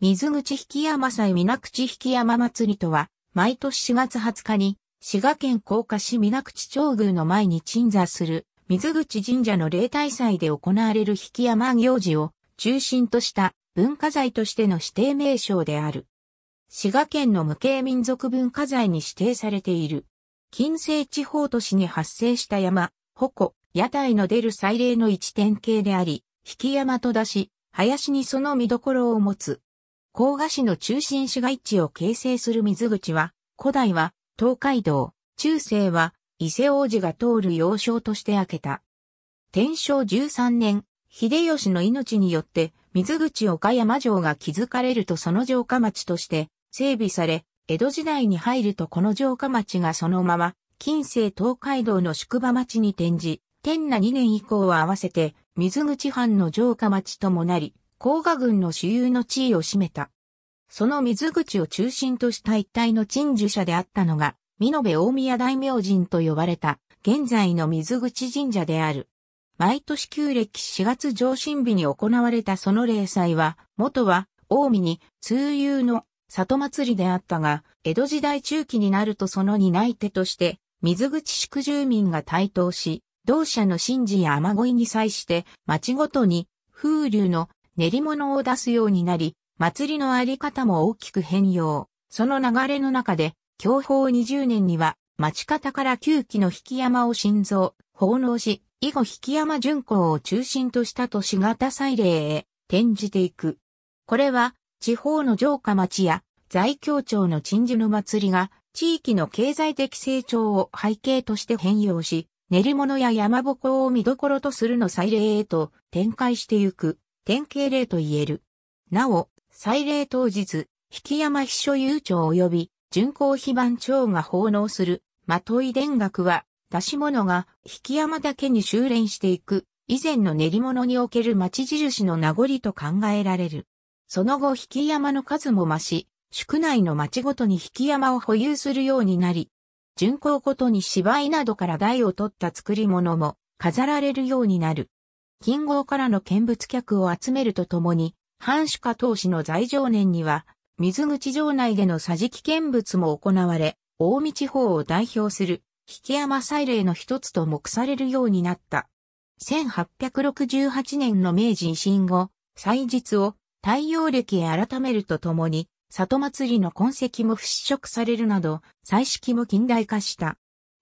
水口引山祭水口引山祭りとは、毎年4月20日に、滋賀県甲賀市水口町宮の前に鎮座する、水口神社の例大祭で行われる引山行事を中心とした文化財としての指定名称である。滋賀県の無形民族文化財に指定されている。近世地方都市に発生した山、矛、屋台の出る祭礼の一典型であり、引山と出し、林にその見どころを持つ。甲賀市の中心市街地を形成する水口は、古代は東海道、中世は伊勢王子が通る要衝として開けた。天正13年、秀吉の命によって水口岡山城が築かれるとその城下町として整備され、江戸時代に入るとこの城下町がそのまま近世東海道の宿場町に転じ、天那2年以降は合わせて水口藩の城下町ともなり、甲賀軍の主流の地位を占めた。その水口を中心とした一帯の鎮守者であったのが、美濃部大宮大明神と呼ばれた、現在の水口神社である。毎年旧暦4月上旬日に行われたその霊祭は、元は、大見に、通遊の里祭りであったが、江戸時代中期になるとその担い手として、水口宿住民が台頭し、同社の神事や雨乞いに際して、町ごとに、風流の練り物を出すようになり、祭りのあり方も大きく変容。その流れの中で、享保20年には、町方から旧期の引山を心臓、奉納し、以後引山巡行を中心とした都市型祭礼へ転じていく。これは、地方の城下町や在京町の鎮守の祭りが、地域の経済的成長を背景として変容し、練り物や山ぼこを見どころとするの祭礼へと展開してゆく。典型例と言える。なお、祭礼当日、引山秘書有長及び巡行非番長が奉納する、まとい田楽は、出し物が引山だけに修練していく、以前の練り物における町印の名残と考えられる。その後引山の数も増し、宿内の町ごとに引山を保有するようになり、巡行ごとに芝居などから台を取った作り物も飾られるようになる。近郷からの見物客を集めるとともに、藩主家当氏の在場年には、水口城内での桟敷見物も行われ、大見地方を代表する、引山祭礼の一つと目されるようになった。1868年の明治維新後、祭日を太陽暦へ改めるとともに、里祭りの痕跡も払拭されるなど、祭式も近代化した。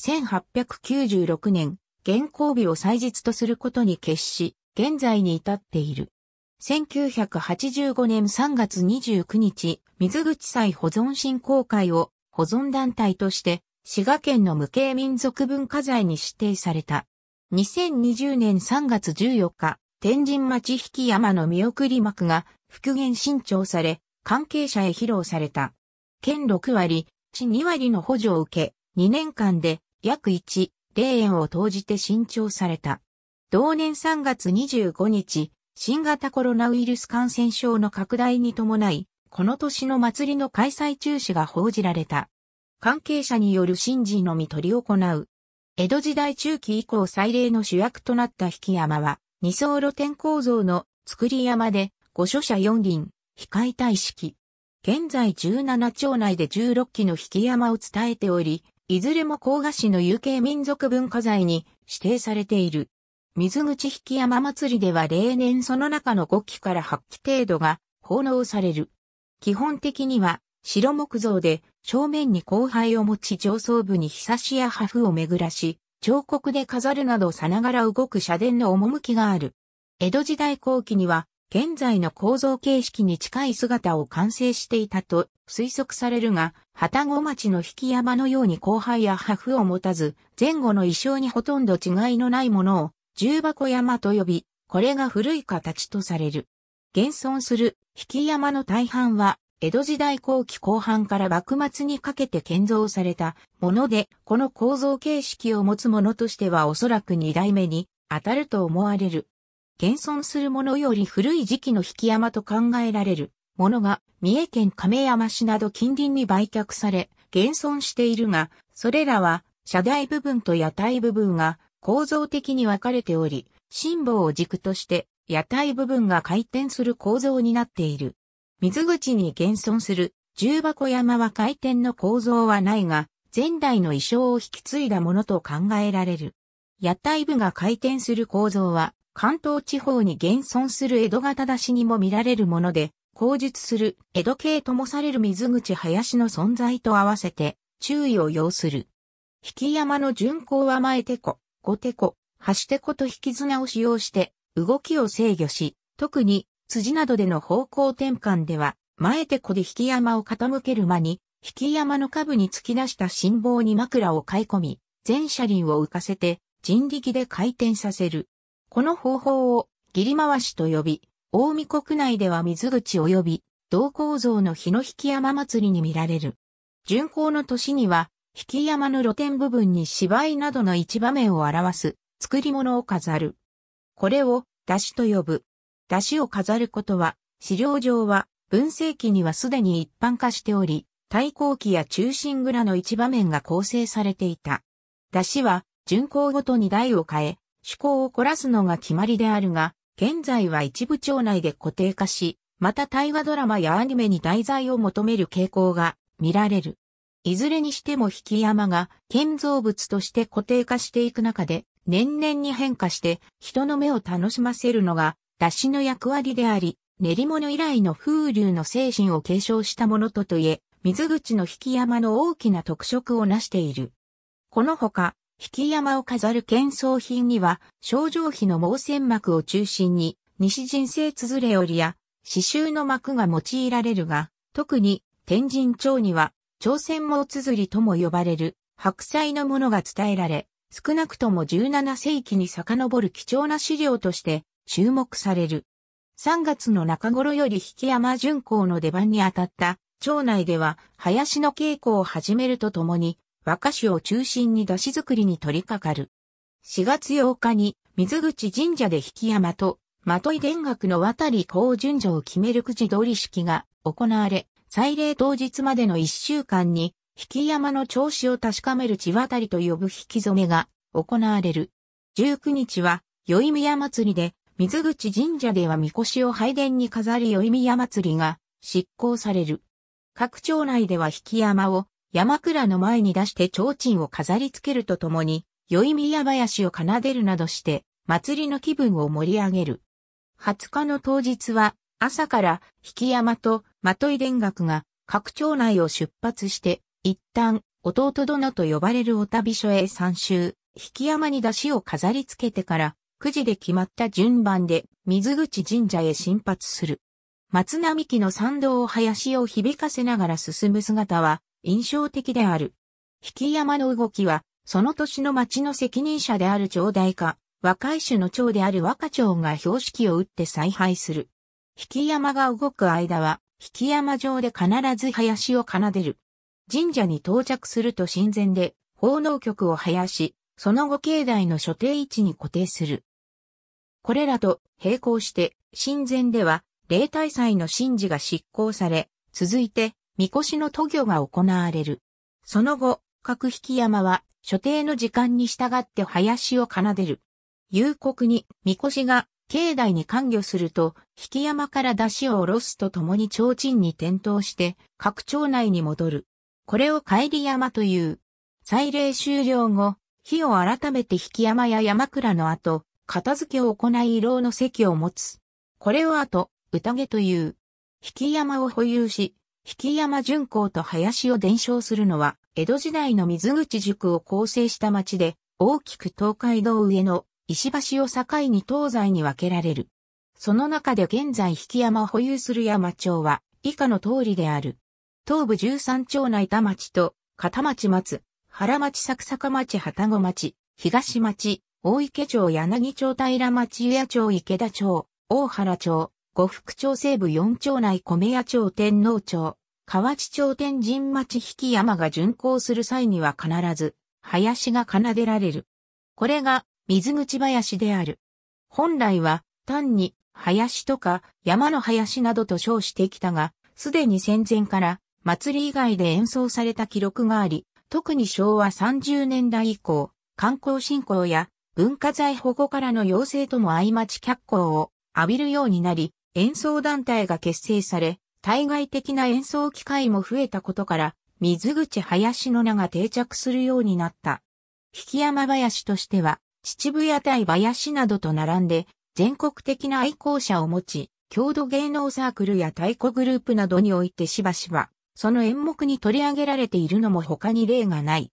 1896年、現行日を祭日とすることに決し、現在に至っている。1985年3月29日、水口祭保存振興会を保存団体として滋賀県の無形民族文化財に指定された。2020年3月14日、天神町引山の見送り幕が復元新調され、関係者へ披露された。県6割、市2割の補助を受け、2年間で約1、霊園を投じて新調された。同年3月25日、新型コロナウイルス感染症の拡大に伴い、この年の祭りの開催中止が報じられた。関係者による神事のみ取り行う。江戸時代中期以降祭礼の主役となった引山は、二層露天構造の造り山で、御所者四輪、非解体式。現在17町内で16基の引山を伝えており、いずれも甲賀市の有形民族文化財に指定されている。水口引山祭りでは例年その中の5基から8基程度が奉納される。基本的には白木造で正面に後輩を持ち上層部にひさしや破風を巡らし、彫刻で飾るなどさながら動く社殿の趣がある。江戸時代後期には現在の構造形式に近い姿を完成していたと推測されるが、旗子町の引き山のように後輩や破風を持たず、前後の衣装にほとんど違いのないものを、重箱山と呼び、これが古い形とされる。現存する引き山の大半は、江戸時代後期後半から幕末にかけて建造されたもので、この構造形式を持つものとしてはおそらく二代目に当たると思われる。現存するものより古い時期の引山と考えられるものが三重県亀山市など近隣に売却され、現存しているが、それらは車台部分と屋台部分が構造的に分かれており、辛抱を軸として屋台部分が回転する構造になっている。水口に現存する重箱山は回転の構造はないが、前代の遺装を引き継いだものと考えられる。屋台部が回転する構造は、関東地方に現存する江戸型出しにも見られるもので、口述する江戸系ともされる水口林の存在と合わせて注意を要する。引山の巡行は前手こ、後手こ、端手こと引き綱を使用して動きを制御し、特に辻などでの方向転換では、前手こで引山を傾ける間に、引山の下部に突き出した信棒に枕を買い込み、全車輪を浮かせて人力で回転させる。この方法を、切り回しと呼び、大見国内では水口及び、同構造の日の引山祭りに見られる。巡行の年には、引山の露天部分に芝居などの一場面を表す、作り物を飾る。これを、出汁と呼ぶ。出汁を飾ることは、資料上は、文世期にはすでに一般化しており、太閤期や中心蔵の一場面が構成されていた。出汁は、巡行ごとに台を変え、趣向を凝らすのが決まりであるが、現在は一部町内で固定化し、また大河ドラマやアニメに題材を求める傾向が見られる。いずれにしても引山が建造物として固定化していく中で、年々に変化して人の目を楽しませるのが、出汁の役割であり、練り物以来の風流の精神を継承したものとといえ、水口の引山の大きな特色を成している。このほか、引山を飾る建造品には、症状碑の盲線膜を中心に、西人生綴れ織や、刺繍の膜が用いられるが、特に天神町には、朝鮮盲綴りとも呼ばれる白菜のものが伝えられ、少なくとも17世紀に遡る貴重な資料として注目される。3月の中頃より引山巡行の出番にあたった、町内では林の稽古を始めるとともに、和歌手を中心に出汁作りに取り掛かる。4月8日に水口神社で引山と、的井田学の渡り高順序を決めるくじ通り式が行われ、祭礼当日までの1週間に、引山の調子を確かめる地渡りと呼ぶ引き染めが行われる。19日は、宵宮祭りで、水口神社では神輿を拝殿に飾る宵宮祭りが執行される。各町内では引山を山倉の前に出して提灯を飾り付けるとともに、宵宮林を奏でるなどして、祭りの気分を盛り上げる。20日の当日は、朝から、引山と、まとい田楽が、各町内を出発して、一旦、弟殿と呼ばれるお旅所へ参集、引山に出しを飾り付けてから、くじで決まった順番で、水口神社へ進発する。松並木の参道を林を響かせながら進む姿は、印象的である。引山の動きは、その年の町の責任者である長大家、若い種の長である若長が標識を打って采配する。引山が動く間は、引山城で必ず林を奏でる。神社に到着すると神前で、奉納曲を生やし、その後境内の所定位置に固定する。これらと並行して、神前では、霊体祭の神事が執行され、続いて、みこしの渡御が行われる。その後、各引山は、所定の時間に従って林を奏でる。夕刻に、みこしが、境内に関与すると、引山から出汁を下ろすとともに提灯に点灯して、各町内に戻る。これを帰り山という。祭礼終了後、火を改めて引山や山倉の後、片付けを行い色の席を持つ。これを後、宴という。引山を保有し、引山巡行と林を伝承するのは、江戸時代の水口塾を構成した町で、大きく東海道上の石橋を境に東西に分けられる。その中で現在引山を保有する山町は、以下の通りである。東部13町内田町と、片町松、原町作坂町旗子町、東町、大池町柳町平町湯屋町池田町、大原町、五福町西部四町内米屋町天皇町、河内町天神町引山が巡行する際には必ず、林が奏でられる。これが、水口林である。本来は、単に、林とか、山の林などと称してきたが、すでに戦前から、祭り以外で演奏された記録があり、特に昭和30年代以降、観光振興や文化財保護からの要請とも相まち脚光を浴びるようになり、演奏団体が結成され、対外的な演奏機会も増えたことから、水口林の名が定着するようになった。引山林としては、秩父屋台林などと並んで、全国的な愛好者を持ち、郷土芸能サークルや太鼓グループなどにおいてしばしば、その演目に取り上げられているのも他に例がない。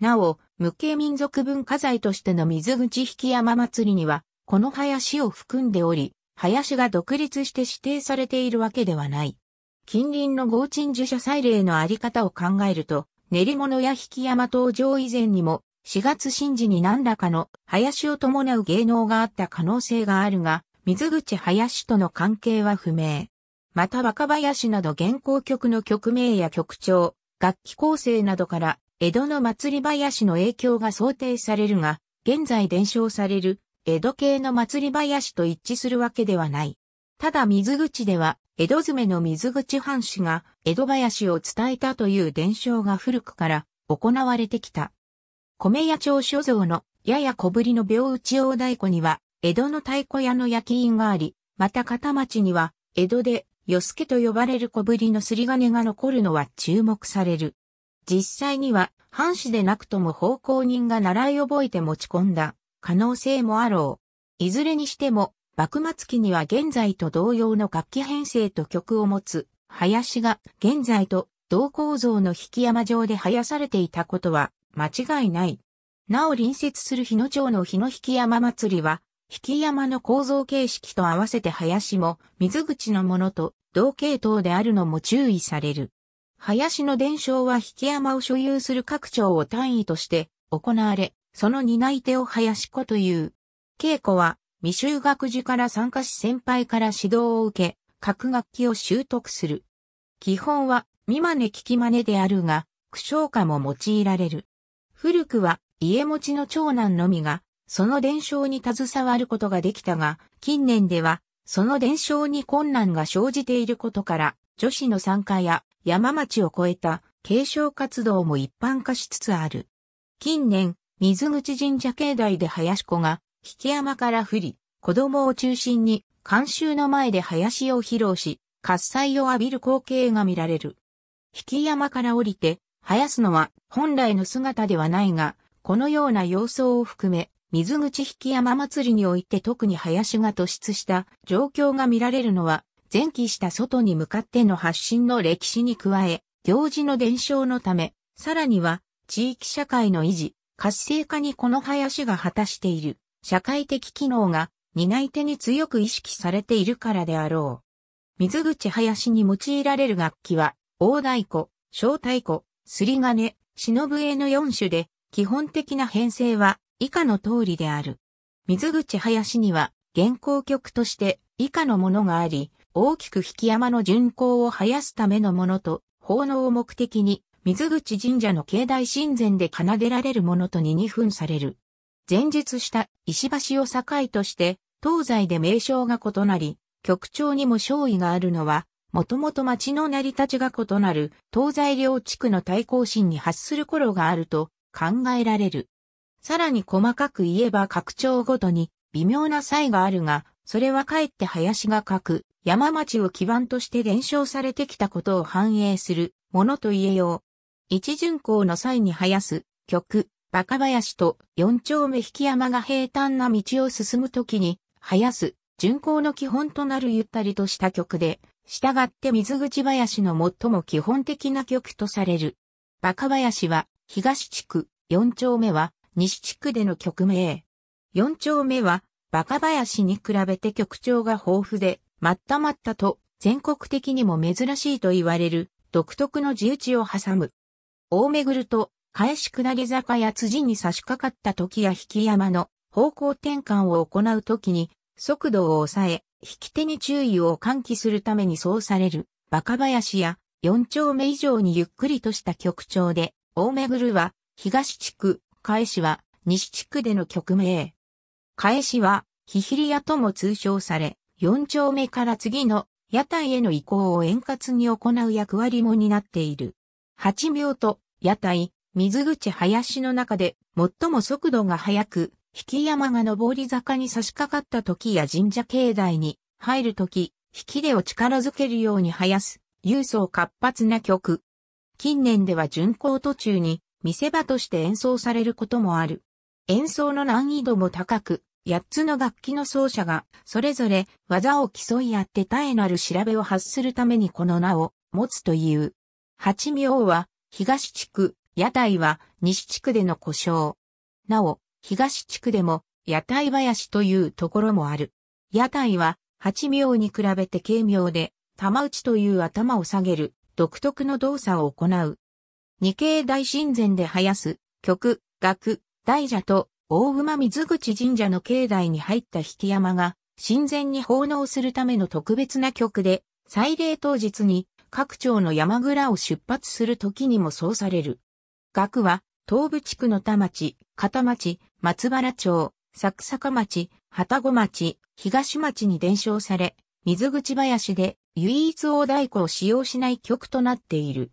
なお、無形民族文化財としての水口引山祭りには、この林を含んでおり、林が独立して指定されているわけではない。近隣の合鎮樹社祭礼のあり方を考えると、練り物や引山登場以前にも、4月神事に何らかの林を伴う芸能があった可能性があるが、水口林との関係は不明。また若林など現行曲の曲名や曲調、楽器構成などから、江戸の祭り林の影響が想定されるが、現在伝承される江戸系の祭り林と一致するわけではない。ただ水口では、江戸詰の水口藩士が江戸林を伝えたという伝承が古くから行われてきた。米屋町所蔵のやや小ぶりの病打ち大太鼓には、江戸の太鼓屋の焼き印があり、また片町には、江戸で、よすけと呼ばれる小ぶりのすり金が残るのは注目される。実際には、藩士でなくとも奉公人が習い覚えて持ち込んだ、可能性もあろう。いずれにしても、幕末期には現在と同様の楽器編成と曲を持つ、林が現在と同構造の引山城で生やされていたことは間違いない。なお隣接する日野町の日野引山祭りは、引山の構造形式と合わせて林も水口のものと同系統であるのも注意される。林の伝承は引山を所有する各町を単位として行われ、その担い手を林子という。稽古は未就学時から参加し先輩から指導を受け、各楽器を習得する。基本は、見真似聞き真似であるが、苦笑歌も用いられる。古くは、家持ちの長男のみが、その伝承に携わることができたが、近年では、その伝承に困難が生じていることから、女子の参加や山町を超えた継承活動も一般化しつつある。近年、水口神社境内で林子が、引山から降り、子供を中心に、観衆の前で林を披露し、喝采を浴びる光景が見られる。引山から降りて、生やすのは本来の姿ではないが、このような様相を含め、水口引山祭りにおいて特に林が突出した状況が見られるのは、前期した外に向かっての発信の歴史に加え、行事の伝承のため、さらには地域社会の維持、活性化にこの林が果たしている社会的機能が担い手に強く意識されているからであろう。水口林に用いられる楽器は、大太鼓、小太鼓、すり金、忍絵の4種で、基本的な編成は以下の通りである。水口林には、現行曲として以下のものがあり、大きく引き山の巡行を生やすためのものと、奉納を目的に水口神社の境内神前で奏でられるものとに二分される。前述した石橋を境として、東西で名称が異なり、局長にも勝意があるのは、もともと町の成り立ちが異なる東西両地区の対抗心に発する頃があると考えられる。さらに細かく言えば拡張ごとに微妙な差異があるが、それはかえって林が書く山町を基盤として伝承されてきたことを反映するものと言えよう。一巡行の際に生やす、曲、バカ林と四丁目引山が平坦な道を進むときに、生やす、巡行の基本となるゆったりとした曲で、従って水口林の最も基本的な曲とされる。バカ林は、東地区、四丁目は、西地区での曲名。四丁目は、バカ林に比べて曲調が豊富で、まったまったと、全国的にも珍しいと言われる、独特の地打ちを挟む。大めぐると、返し下り坂や辻に差し掛かった時や引き山の方向転換を行う時に、速度を抑え、引き手に注意を喚起するためにそうされる、若林や四丁目以上にゆっくりとした曲調で、大めぐるは東地区、返しは西地区での曲名。返しは、ヒヒリアとも通称され、四丁目から次の屋台への移行を円滑に行う役割も担っている。八秒と屋台、水口林の中で最も速度が速く、引山が上り坂に差し掛かった時や神社境内に入る時、引き出を力づけるように生やす、郵送活発な曲。近年では巡行途中に見せ場として演奏されることもある。演奏の難易度も高く、8つの楽器の奏者がそれぞれ技を競い合って絶えなる調べを発するためにこの名を持つという。八名は、東地区、屋台は、西地区での故障。なお、東地区でも、屋台林というところもある。屋台は、八名に比べて軽妙で、玉打ちという頭を下げる、独特の動作を行う。二景大神前で生やす、曲、楽、大蛇と、大馬水口神社の境内に入った引山が、神前に奉納するための特別な曲で、祭礼当日に各町の山蔵を出発する時にもそうされる。学は、東部地区の田町、片町、松原町、作坂町、旗子町、東町に伝承され、水口林で唯一大太鼓を使用しない曲となっている。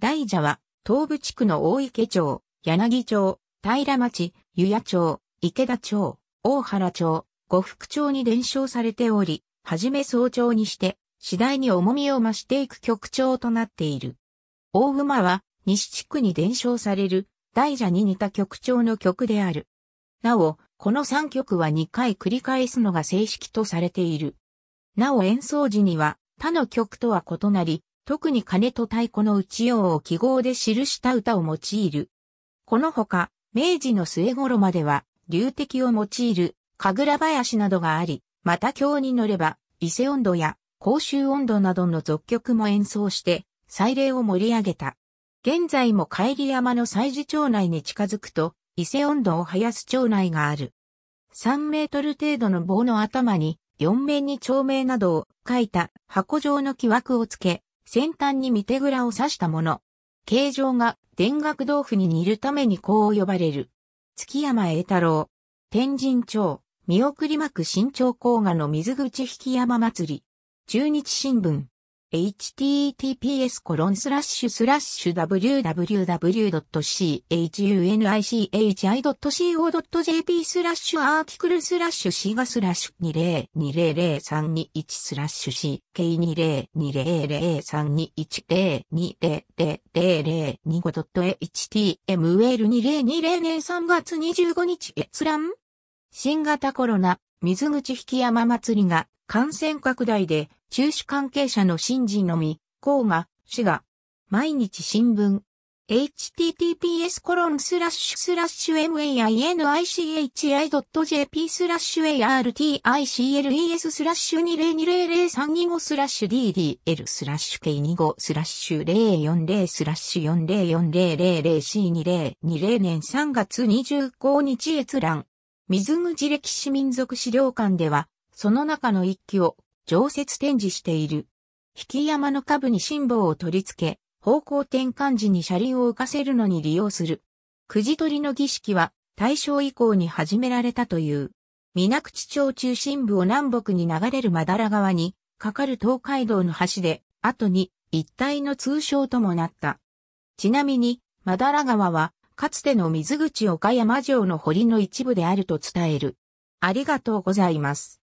大蛇は、東部地区の大池町、柳町、平町、湯屋町、池田町、大原町、呉服町に伝承されており、はじめ早朝にして、次第に重みを増していく曲調となっている。大馬は西地区に伝承される大蛇に似た曲調の曲である。なお、この3曲は2回繰り返すのが正式とされている。なお演奏時には他の曲とは異なり、特に鐘と太鼓の打ちようを記号で記した歌を用いる。このほか、明治の末頃までは、流敵を用いる、神楽林などがあり、また京に乗れば、伊勢音頭や公衆温度などの俗曲も演奏して、祭礼を盛り上げた。現在も帰り山の祭事町内に近づくと、伊勢温度を生やす町内がある。3メートル程度の棒の頭に、4面に町名などを書いた箱状の木枠をつけ、先端に見手蔵を刺したもの。形状が田楽豆腐に似るためにこう呼ばれる。月山栄太郎。天神町、見送りく新町甲賀の水口引山祭り。中日新聞 https コロンスラッシュスラッシュ www.chunichi.co.jp スラッシュアー s i クルスラッシュシガスラッシュ20200321スラッシュ CK20200321020025.html2020 年3月25日閲覧新型コロナ水口引山祭りが感染拡大で中止関係者の新人のみ、甲賀、滋賀、毎日新聞、https コロンスラッシュスラッシュ mainichi.jp スラッシュ articles スラッシュ20200325スラッシュ ddl スラッシュ k25 スラッシュ040スラッシュ 404000c2020 年3月25日閲覧。水口歴史民族資料館では、その中の一機を常設展示している。引山の下部に辛抱を取り付け、方向転換時に車輪を浮かせるのに利用する。くじ取りの儀式は大正以降に始められたという。水口町中心部を南北に流れるまだら川に、かかる東海道の橋で、後に一帯の通称ともなった。ちなみに、まだら川は、かつての水口岡山城の堀の一部であると伝える。ありがとうございます。